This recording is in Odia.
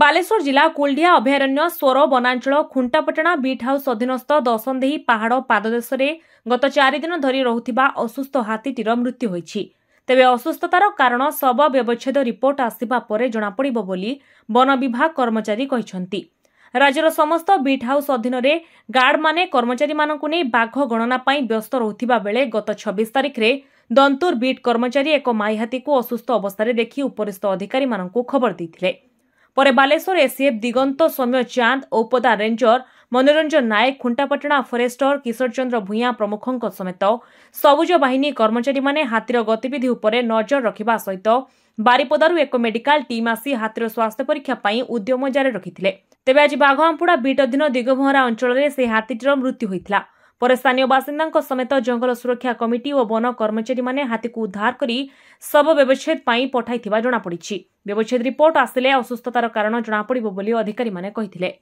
ବାଲେଶ୍ୱର ଜିଲ୍ଲା କୁଲଡିଆ ଅଭୟାରଣ୍ୟ ସ୍ୱର ବନାଞ୍ଚଳ ଖୁଣ୍ଟାପଟଣା ବିଟ୍ ହାଉସ୍ ଅଧୀନସ୍ଥ ଦଶନ୍ଦେହି ପାହାଡ଼ ପାଦଦେଶରେ ଗତ ଚାରିଦିନ ଧରି ରହୁଥିବା ଅସୁସ୍ଥ ହାତୀଟିର ମୃତ୍ୟୁ ହୋଇଛି ତେବେ ଅସୁସ୍ଥତାର କାରଣ ଶବ ବ୍ୟବଚ୍ଛେଦ ରିପୋର୍ଟ ଆସିବା ପରେ ଜଣାପଡ଼ିବ ବୋଲି ବନ ବିଭାଗ କର୍ମଚାରୀ କହିଛନ୍ତି ରାଜ୍ୟର ସମସ୍ତ ବିଟ୍ ହାଉସ୍ ଅଧୀନରେ ଗାର୍ଡମାନେ କର୍ମଚାରୀମାନଙ୍କୁ ନେଇ ବାଘ ଗଣନା ପାଇଁ ବ୍ୟସ୍ତ ରହୁଥିବା ବେଳେ ଗତ ଛବିଶ ତାରିଖରେ ଦନ୍ତୁର ବିଟ୍ କର୍ମଚାରୀ ଏକ ମାଇହାତୀକୁ ଅସୁସ୍ଥ ଅବସ୍ଥାରେ ଦେଖି ଉପରିସ୍ଥ ଅଧିକାରୀମାନଙ୍କୁ ଖବର ଦେଇଥିଲେ ପରେ Balasore ACF Diganta Soumya Chand Aupada ranger Manoranjan Nayak Khuntapatana forester Kishore Chandra Bhuyan ପ୍ରମୁଖଙ୍କ ସମେତ ସବୁଜ ବାହିନୀ କର୍ମଚାରୀମାନେ ହାତୀର ଗତିବିଧି ଉପରେ ନଜର ରଖିବା ସହିତ ବାରିପଦାରୁ ଏକ ମେଡିକାଲ ଟିମ୍ ଆସି ହାତୀର ସ୍ୱାସ୍ଥ୍ୟ ପରୀକ୍ଷା ପାଇଁ ଉଦ୍ୟମ ଜାରି ରଖିଥିଲେ ତେବେ ଆଜି ବାଘଆମ୍ପୁଡ଼ା ବିଟ୍ ଅଧୀନ ଦିଗମହରା ଅଞ୍ଚଳରେ ସେହି ହାତୀଟିର ମୃତ୍ୟୁ ହୋଇଥିଲା ପରେ ସ୍ଥାନୀୟ ବାସିନ୍ଦାଙ୍କ ସମେତ ଜଙ୍ଗଲ ସୁରକ୍ଷା କମିଟି ଓ ବନ କର୍ମଚାରୀମାନେ ହାତୀକୁ ଉଦ୍ଧାର କରି ଶବ ବ୍ୟବଚ୍ଛେଦ ପାଇଁ ପଠାଇଥିବା ଜଣାପଡ଼ିଛି ବ୍ୟବଚ୍ଛେଦ ରିପୋର୍ଟ ଆସିଲେ ଅସୁସ୍ଥତାର କାରଣ ଜଣାପଡ଼ିବ ବୋଲି ଅଧିକାରୀମାନେ କହିଥିଲେ